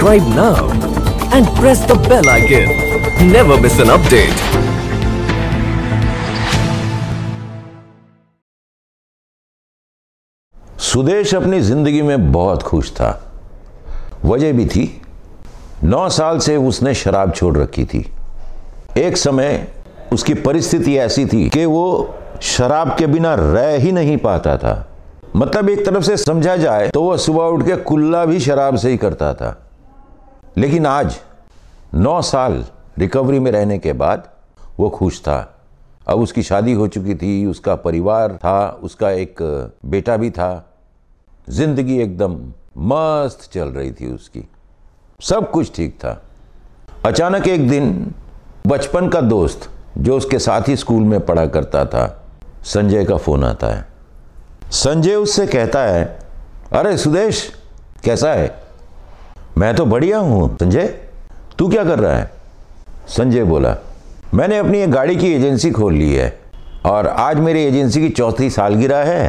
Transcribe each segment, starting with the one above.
subscribe now and press the bell icon. Never miss an update. Sudesh अपनी ज़िंदगी में बहुत खुश था वजह भी थी नौ साल से उसने शराब छोड़ रखी थी एक समय उसकी परिस्थिति ऐसी थी कि वो शराब के बिना रह ही नहीं पाता था मतलब एक तरफ से समझा जाए तो वह सुबह उठ के कुल्ला भी शराब से ही करता था लेकिन आज नौ साल रिकवरी में रहने के बाद वो खुश था अब उसकी शादी हो चुकी थी उसका परिवार था उसका एक बेटा भी था जिंदगी एकदम मस्त चल रही थी उसकी सब कुछ ठीक था अचानक एक दिन बचपन का दोस्त जो उसके साथ ही स्कूल में पढ़ा करता था संजय का फ़ोन आता है संजय उससे कहता है अरे सुदेश कैसा है मैं तो बढ़िया हूँ संजय तू क्या कर रहा है संजय बोला मैंने अपनी एक गाड़ी की एजेंसी खोल ली है और आज मेरी एजेंसी की चौथी सालगिरह है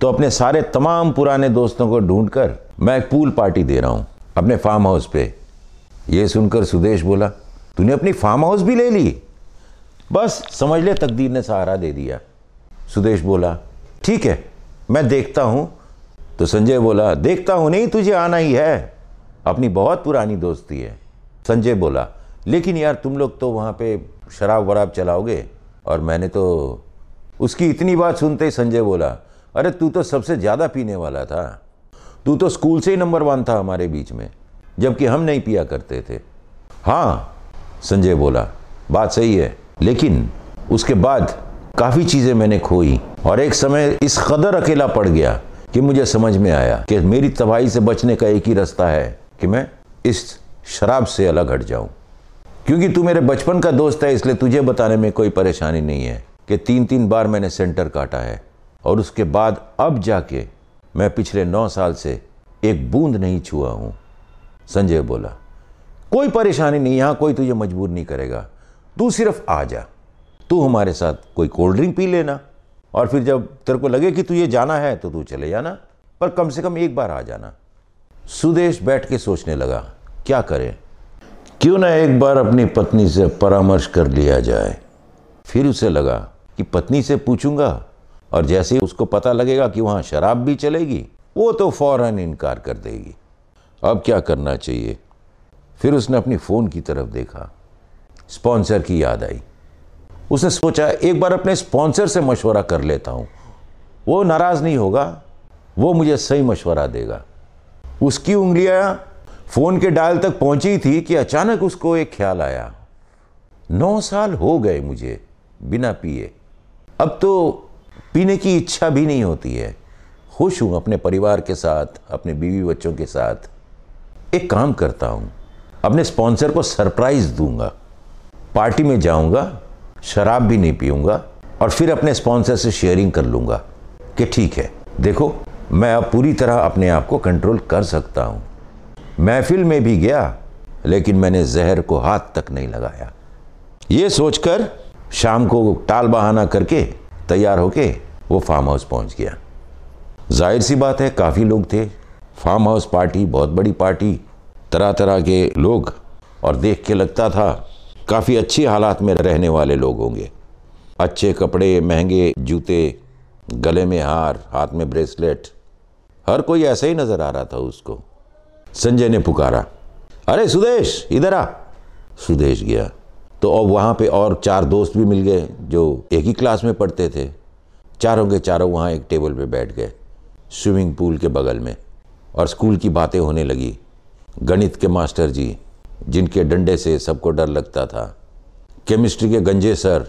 तो अपने सारे तमाम पुराने दोस्तों को ढूंढकर मैं एक पूल पार्टी दे रहा हूँ अपने फार्म हाउस पे यह सुनकर सुदेश बोला तूने अपनी फार्म हाउस भी ले ली बस समझ ले तकदीर ने सहारा दे दिया सुदेश बोला ठीक है मैं देखता हूँ तो संजय बोला देखता हूँ नहीं तुझे आना ही है अपनी बहुत पुरानी दोस्ती है संजय बोला लेकिन यार तुम लोग तो वहाँ पे शराब वराब चलाओगे और मैंने तो उसकी इतनी बात सुनते ही संजय बोला अरे तू तो सबसे ज़्यादा पीने वाला था तू तो स्कूल से ही नंबर वन था हमारे बीच में जबकि हम नहीं पिया करते थे हाँ संजय बोला बात सही है लेकिन उसके बाद काफ़ी चीज़ें मैंने खोई और एक समय इस कदर अकेला पड़ गया कि मुझे समझ में आया कि मेरी तबाही से बचने का एक ही रास्ता है कि मैं इस शराब से अलग हट जाऊं क्योंकि तू मेरे बचपन का दोस्त है इसलिए तुझे बताने में कोई परेशानी नहीं है कि तीन तीन बार मैंने सेंटर काटा है और उसके बाद अब जाके मैं पिछले नौ साल से एक बूंद नहीं छुआ हूं संजय बोला कोई परेशानी नहीं यहां कोई तुझे मजबूर नहीं करेगा तू सिर्फ आ जा तू हमारे साथ कोई कोल्ड ड्रिंक पी लेना और फिर जब तेरे को लगे कि तुझे जाना है तो तू चले जाना पर कम से कम एक बार आ जाना सुदेश बैठ के सोचने लगा क्या करें क्यों ना एक बार अपनी पत्नी से परामर्श कर लिया जाए फिर उसे लगा कि पत्नी से पूछूंगा और जैसे ही उसको पता लगेगा कि वहां शराब भी चलेगी वो तो फौरन इनकार कर देगी अब क्या करना चाहिए फिर उसने अपनी फ़ोन की तरफ देखा स्पॉन्सर की याद आई उसने सोचा एक बार अपने स्पॉन्सर से मशवरा कर लेता हूं वो नाराज़ नहीं होगा वो मुझे सही मशवरा देगा उसकी उंगलियां फ़ोन के डायल तक पहुंची थी कि अचानक उसको एक ख्याल आया नौ साल हो गए मुझे बिना पिए अब तो पीने की इच्छा भी नहीं होती है खुश हूं अपने परिवार के साथ अपने बीवी बच्चों के साथ एक काम करता हूँ अपने स्पॉन्सर को सरप्राइज़ दूंगा पार्टी में जाऊँगा शराब भी नहीं पीऊँगा और फिर अपने स्पॉन्सर से शेयरिंग कर लूंगा कि ठीक है देखो मैं अब पूरी तरह अपने आप को कंट्रोल कर सकता हूँ महफिल में भी गया लेकिन मैंने जहर को हाथ तक नहीं लगाया ये सोचकर शाम को टाल बहाना करके तैयार होके वो फार्म हाउस पहुंच गया जाहिर सी बात है काफ़ी लोग थे फार्म हाउस पार्टी बहुत बड़ी पार्टी तरह तरह के लोग और देख के लगता था काफ़ी अच्छी हालात में रहने वाले लोग होंगे अच्छे कपड़े महंगे जूते गले में हार हाथ में ब्रेसलेट हर कोई ऐसे ही नजर आ रहा था उसको संजय ने पुकारा अरे सुदेश इधर आ सुदेश गया तो अब वहाँ पे और चार दोस्त भी मिल गए जो एक ही क्लास में पढ़ते थे चारों के चारों वहाँ एक टेबल पे बैठ गए स्विमिंग पूल के बगल में और स्कूल की बातें होने लगी गणित के मास्टर जी जिनके डंडे से सबको डर लगता था केमिस्ट्री के गंजे सर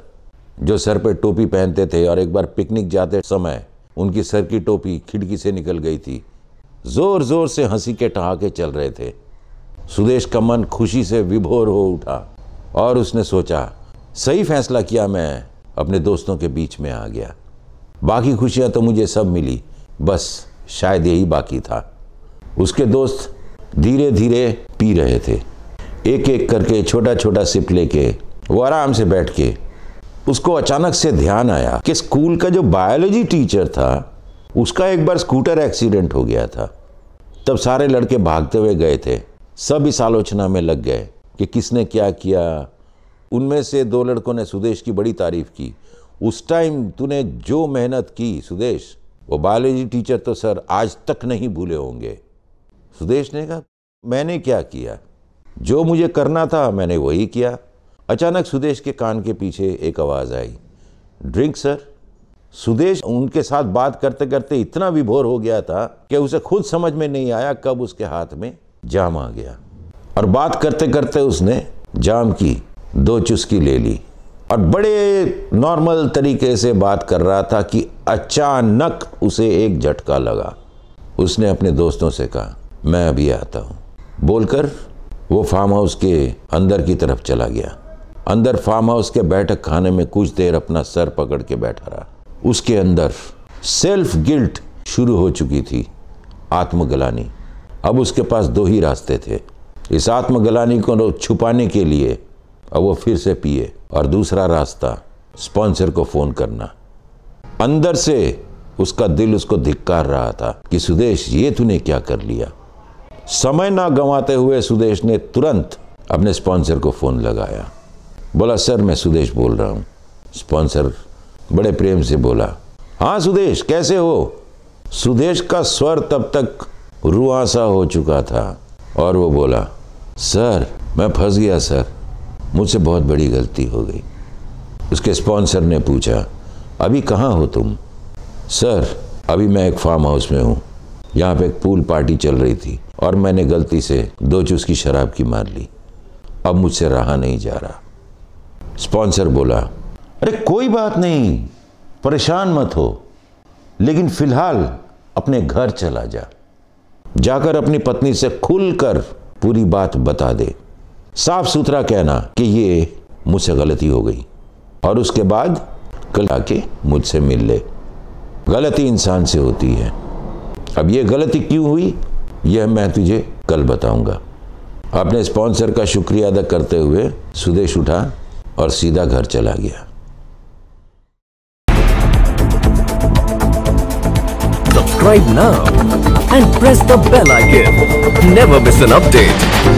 जो सर पे टोपी पहनते थे और एक बार पिकनिक जाते समय उनकी सर की टोपी खिड़की से निकल गई थी जोर जोर से हंसी के ठहाके चल रहे थे सुदेश का मन खुशी से विभोर हो उठा और उसने सोचा सही फैसला किया मैं अपने दोस्तों के बीच में आ गया बाकी खुशियां तो मुझे सब मिली बस शायद यही बाकी था उसके दोस्त धीरे धीरे पी रहे थे एक एक करके छोटा छोटा सिप लेके वो आराम से बैठ के उसको अचानक से ध्यान आया कि स्कूल का जो बायोलॉजी टीचर था उसका एक बार स्कूटर एक्सीडेंट हो गया था तब सारे लड़के भागते हुए गए थे सब इस आलोचना में लग गए कि किसने क्या किया उनमें से दो लड़कों ने सुदेश की बड़ी तारीफ की उस टाइम तूने जो मेहनत की सुदेश वो बायोलॉजी टीचर तो सर आज तक नहीं भूले होंगे सुदेश ने कहा मैंने क्या किया जो मुझे करना था मैंने वही किया अचानक सुदेश के कान के पीछे एक आवाज़ आई ड्रिंक सर सुदेश उनके साथ बात करते करते इतना विभोर हो गया था कि उसे खुद समझ में नहीं आया कब उसके हाथ में जाम आ गया और बात करते करते उसने जाम की दो चुस्की ले ली और बड़े नॉर्मल तरीके से बात कर रहा था कि अचानक उसे एक झटका लगा उसने अपने दोस्तों से कहा मैं अभी आता हूँ बोलकर वो फार्म हाउस के अंदर की तरफ चला गया अंदर फार्म हाउस के बैठक खाने में कुछ देर अपना सर पकड़ के बैठा रहा उसके अंदर सेल्फ गिल्ट शुरू हो चुकी थी आत्मगलानी अब उसके पास दो ही रास्ते थे इस आत्मगलानी को छुपाने के लिए अब वो फिर से पिए और दूसरा रास्ता स्पॉन्सर को फ़ोन करना अंदर से उसका दिल उसको धिक्कार रहा था कि सुदेश ये तूने क्या कर लिया समय ना गंवाते हुए सुदेश ने तुरंत अपने स्पॉन्सर को फ़ोन लगाया बोला सर मैं सुदेश बोल रहा हूँ स्पॉन्सर बड़े प्रेम से बोला हाँ सुदेश कैसे हो सुदेश का स्वर तब तक रुआसा हो चुका था और वो बोला सर मैं फंस गया सर मुझसे बहुत बड़ी गलती हो गई उसके स्पॉन्सर ने पूछा अभी कहाँ हो तुम सर अभी मैं एक फार्म हाउस में हूँ यहाँ पे एक पूल पार्टी चल रही थी और मैंने गलती से दो चूस की शराब की मार ली अब मुझसे रहा नहीं जा रहा स्पॉन्सर बोला अरे कोई बात नहीं परेशान मत हो लेकिन फिलहाल अपने घर चला जा जाकर अपनी पत्नी से खुलकर पूरी बात बता दे साफ सुथरा कहना कि ये मुझसे गलती हो गई और उसके बाद कल आके मुझसे मिल ले गलती इंसान से होती है अब ये गलती क्यों हुई यह मैं तुझे कल बताऊंगा अपने स्पॉन्सर का शुक्रिया अदा करते हुए सुदेश उठा और सीधा घर चला गया सब्सक्राइब ना and press the bell icon never miss an update